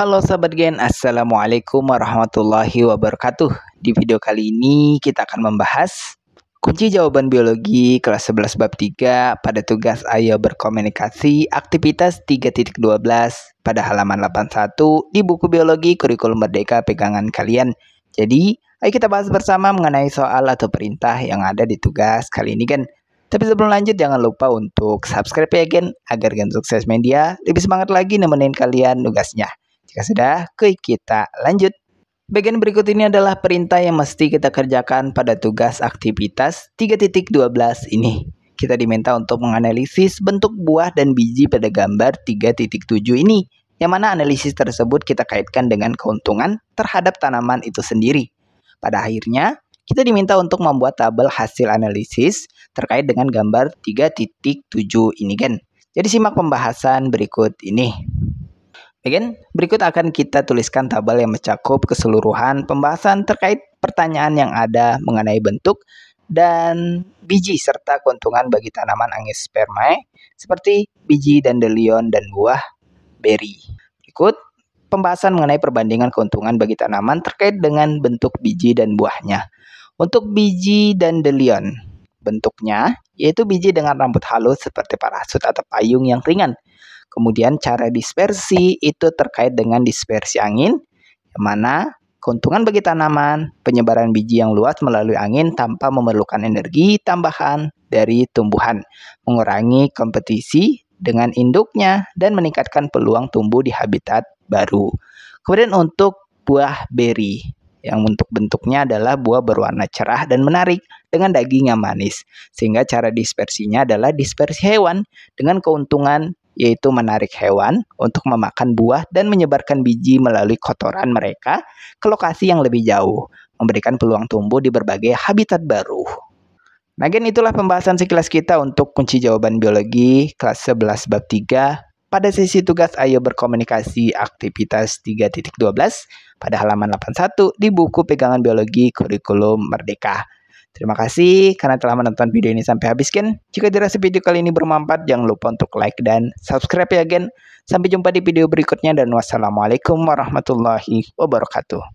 Halo sahabat Gen, Assalamualaikum warahmatullahi wabarakatuh Di video kali ini kita akan membahas Kunci jawaban biologi kelas 11 bab 3 pada tugas Ayo Berkomunikasi aktivitas 3.12 pada halaman 81 di buku biologi kurikulum merdeka pegangan kalian. Jadi, ayo kita bahas bersama mengenai soal atau perintah yang ada di tugas kali ini kan? Tapi sebelum lanjut jangan lupa untuk subscribe ya Gen agar Gen Sukses Media lebih semangat lagi nemenin kalian tugasnya. Jika sudah, klik kita lanjut. Bagian berikut ini adalah perintah yang mesti kita kerjakan pada tugas aktivitas 3.12 ini. Kita diminta untuk menganalisis bentuk buah dan biji pada gambar 3.7 ini, yang mana analisis tersebut kita kaitkan dengan keuntungan terhadap tanaman itu sendiri. Pada akhirnya, kita diminta untuk membuat tabel hasil analisis terkait dengan gambar 3.7 ini kan. Jadi simak pembahasan berikut ini. Again, ya berikut akan kita tuliskan tabel yang mencakup keseluruhan pembahasan terkait pertanyaan yang ada mengenai bentuk dan biji serta keuntungan bagi tanaman Angus spermae seperti biji dan delion dan buah berry. Berikut pembahasan mengenai perbandingan keuntungan bagi tanaman terkait dengan bentuk biji dan buahnya. Untuk biji dan delion bentuknya yaitu biji dengan rambut halus seperti parasut atau payung yang ringan Kemudian cara dispersi itu terkait dengan dispersi angin, yang mana keuntungan bagi tanaman, penyebaran biji yang luas melalui angin tanpa memerlukan energi tambahan dari tumbuhan, mengurangi kompetisi dengan induknya dan meningkatkan peluang tumbuh di habitat baru. Kemudian untuk buah beri yang untuk bentuknya adalah buah berwarna cerah dan menarik dengan daging yang manis. Sehingga cara dispersinya adalah dispersi hewan dengan keuntungan yaitu menarik hewan untuk memakan buah dan menyebarkan biji melalui kotoran mereka ke lokasi yang lebih jauh, memberikan peluang tumbuh di berbagai habitat baru. Nah, gen itulah pembahasan sekilas kita untuk kunci jawaban biologi kelas 11 bab 3 pada sesi tugas Ayo Berkomunikasi aktivitas 3.12 pada halaman 81 di buku Pegangan Biologi Kurikulum Merdeka. Terima kasih karena telah menonton video ini sampai habis, kan. Jika dirasa video kali ini bermanfaat, jangan lupa untuk like dan subscribe ya, gen. Sampai jumpa di video berikutnya dan wassalamualaikum warahmatullahi wabarakatuh.